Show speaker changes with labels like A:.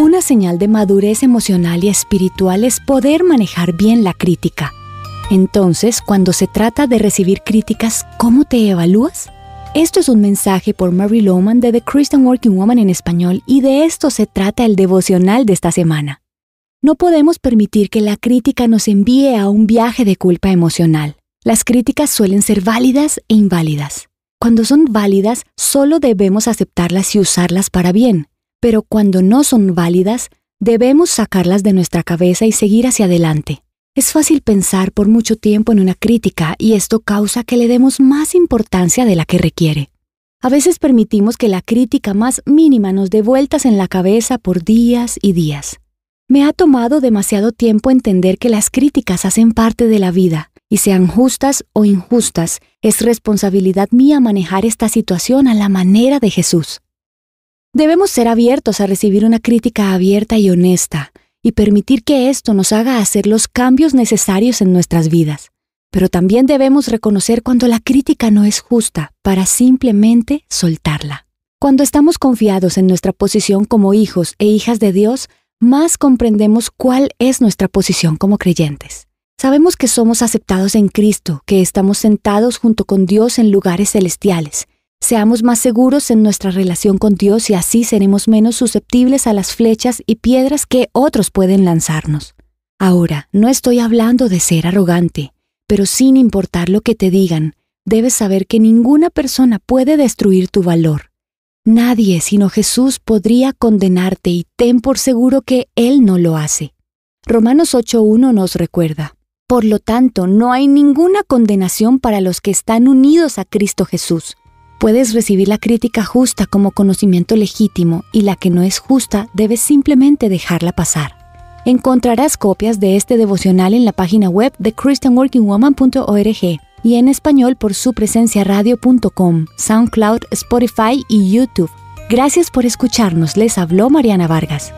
A: Una señal de madurez emocional y espiritual es poder manejar bien la crítica. Entonces, cuando se trata de recibir críticas, ¿cómo te evalúas? Esto es un mensaje por Mary Lowman de The Christian Working Woman en español y de esto se trata el devocional de esta semana. No podemos permitir que la crítica nos envíe a un viaje de culpa emocional. Las críticas suelen ser válidas e inválidas. Cuando son válidas, solo debemos aceptarlas y usarlas para bien pero cuando no son válidas, debemos sacarlas de nuestra cabeza y seguir hacia adelante. Es fácil pensar por mucho tiempo en una crítica y esto causa que le demos más importancia de la que requiere. A veces permitimos que la crítica más mínima nos dé vueltas en la cabeza por días y días. Me ha tomado demasiado tiempo entender que las críticas hacen parte de la vida, y sean justas o injustas, es responsabilidad mía manejar esta situación a la manera de Jesús. Debemos ser abiertos a recibir una crítica abierta y honesta, y permitir que esto nos haga hacer los cambios necesarios en nuestras vidas. Pero también debemos reconocer cuando la crítica no es justa para simplemente soltarla. Cuando estamos confiados en nuestra posición como hijos e hijas de Dios, más comprendemos cuál es nuestra posición como creyentes. Sabemos que somos aceptados en Cristo, que estamos sentados junto con Dios en lugares celestiales, Seamos más seguros en nuestra relación con Dios y así seremos menos susceptibles a las flechas y piedras que otros pueden lanzarnos. Ahora, no estoy hablando de ser arrogante, pero sin importar lo que te digan, debes saber que ninguna persona puede destruir tu valor. Nadie sino Jesús podría condenarte y ten por seguro que Él no lo hace. Romanos 8.1 nos recuerda, por lo tanto, no hay ninguna condenación para los que están unidos a Cristo Jesús Puedes recibir la crítica justa como conocimiento legítimo y la que no es justa debes simplemente dejarla pasar. Encontrarás copias de este devocional en la página web de christianworkingwoman.org y en español por su presencia radio.com, SoundCloud, Spotify y YouTube. Gracias por escucharnos, les habló Mariana Vargas.